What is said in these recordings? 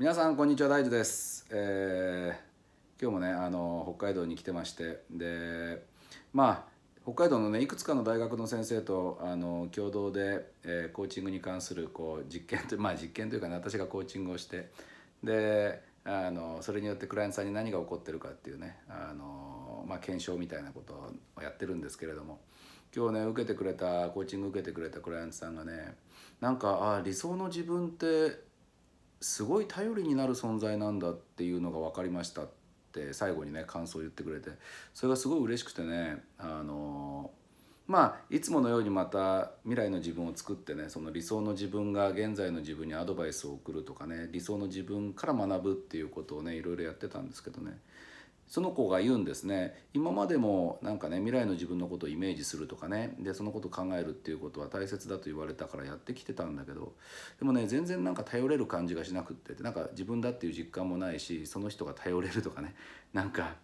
皆さんこんにちは大樹です、えー、今日もねあの北海道に来てましてでまあ北海道のねいくつかの大学の先生とあの共同で、えー、コーチングに関するこう実験というまあ実験というかね私がコーチングをしてであのそれによってクライアントさんに何が起こってるかっていうねあの、まあ、検証みたいなことをやってるんですけれども今日ね受けてくれたコーチング受けてくれたクライアントさんがねなんかあ理想の自分ってすごい頼りになる存在なんだっていうのが分かりましたって最後にね感想を言ってくれてそれがすごい嬉しくてねあのまあいつものようにまた未来の自分を作ってねその理想の自分が現在の自分にアドバイスを送るとかね理想の自分から学ぶっていうことをねいろいろやってたんですけどねその子が言うんですね今までもなんかね未来の自分のことをイメージするとかねでそのことを考えるっていうことは大切だと言われたからやってきてたんだけどでもね全然なんか頼れる感じがしなくってなんか自分だっていう実感もないしその人が頼れるとかね なんか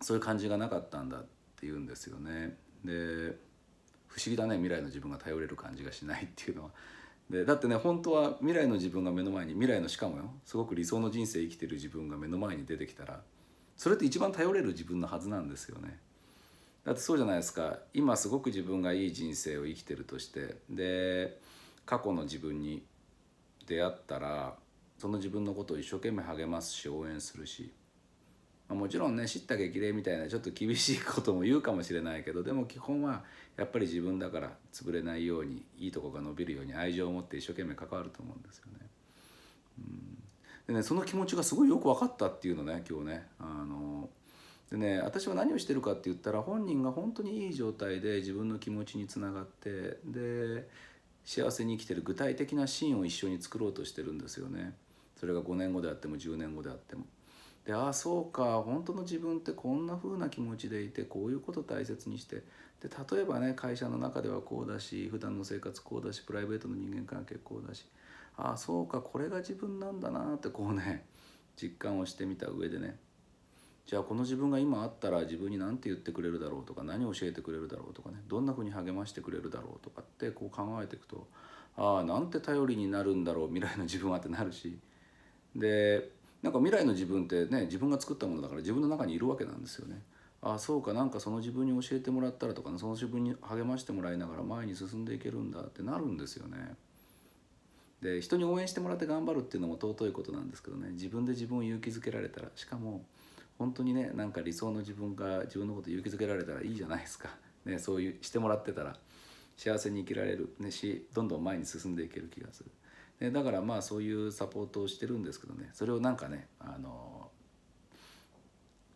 そういう感じがなかったんだっていうんですよね。で不思議だね未来の自分が頼れる感じがしないっていうのは。でだってね本当は未来の自分が目の前に未来のしかもよすごく理想の人生生きてる自分が目の前に出てきたらそれって一番頼れる自分のはずなんですよね。だってそうじゃないですか今すごく自分がいい人生を生きてるとしてで過去の自分に出会ったらその自分のことを一生懸命励ますし応援するし、まあ、もちろんね叱咤激励みたいなちょっと厳しいことも言うかもしれないけどでも基本はやっぱり自分だから潰れないようにいいとこが伸びるように愛情を持って一生懸命関わると思うんですよね。うんでねその気持ちがすごいよく分かったっていうのね今日ね。あのでね私は何をしてるかって言ったら本人が本当にいい状態で自分の気持ちにつながってで幸せに生きてる具体的なシーンを一緒に作ろうとしてるんですよね。それが5年後であっても10年後であっても。でああそうか本当の自分ってこんな風な気持ちでいてこういうこと大切にしてで例えばね会社の中ではこうだし普段の生活こうだしプライベートの人間関係こうだしああそうかこれが自分なんだなってこうね実感をしてみた上でねじゃあこの自分が今あったら自分に何て言ってくれるだろうとか何教えてくれるだろうとかねどんな風に励ましてくれるだろうとかってこう考えていくとああなんて頼りになるんだろう未来の自分はってなるしでなんか未来の自分ってね自分が作ったものだから自分の中にいるわけなんですよね。ああそうかなんかその自分に教えてもらったらとか、ね、その自分に励ましてもらいながら前に進んでいけるんだってなるんですよね。で人に応援してもらって頑張るっていうのも尊いことなんですけどね自分で自分を勇気づけられたらしかも本当にねなんか理想の自分が自分のこと勇気づけられたらいいじゃないですか、ね、そういうしてもらってたら幸せに生きられる、ね、しどんどん前に進んでいける気がする、でだからまあそういうサポートをしてるんですけどねそれをなんかねあの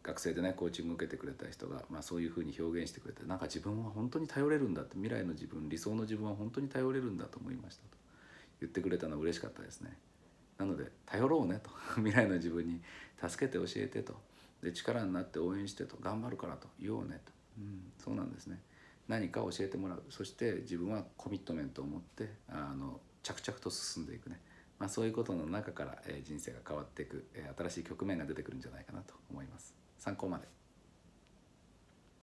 学生でねコーチング受けてくれた人が、まあ、そういうふうに表現してくれてなんか自分は本当に頼れるんだって未来の自分理想の自分は本当に頼れるんだと思いましたと。言ってくれたの嬉しかったですねなので頼ろうねと 未来の自分に助けて教えてとで力になって応援してと頑張るからと言おうねと、うん、そうなんですね何か教えてもらうそして自分はコミットメントを持ってあの着々と進んでいくね、まあ、そういうことの中から、えー、人生が変わっていく、えー、新しい局面が出てくるんじゃないかなと思います参考まで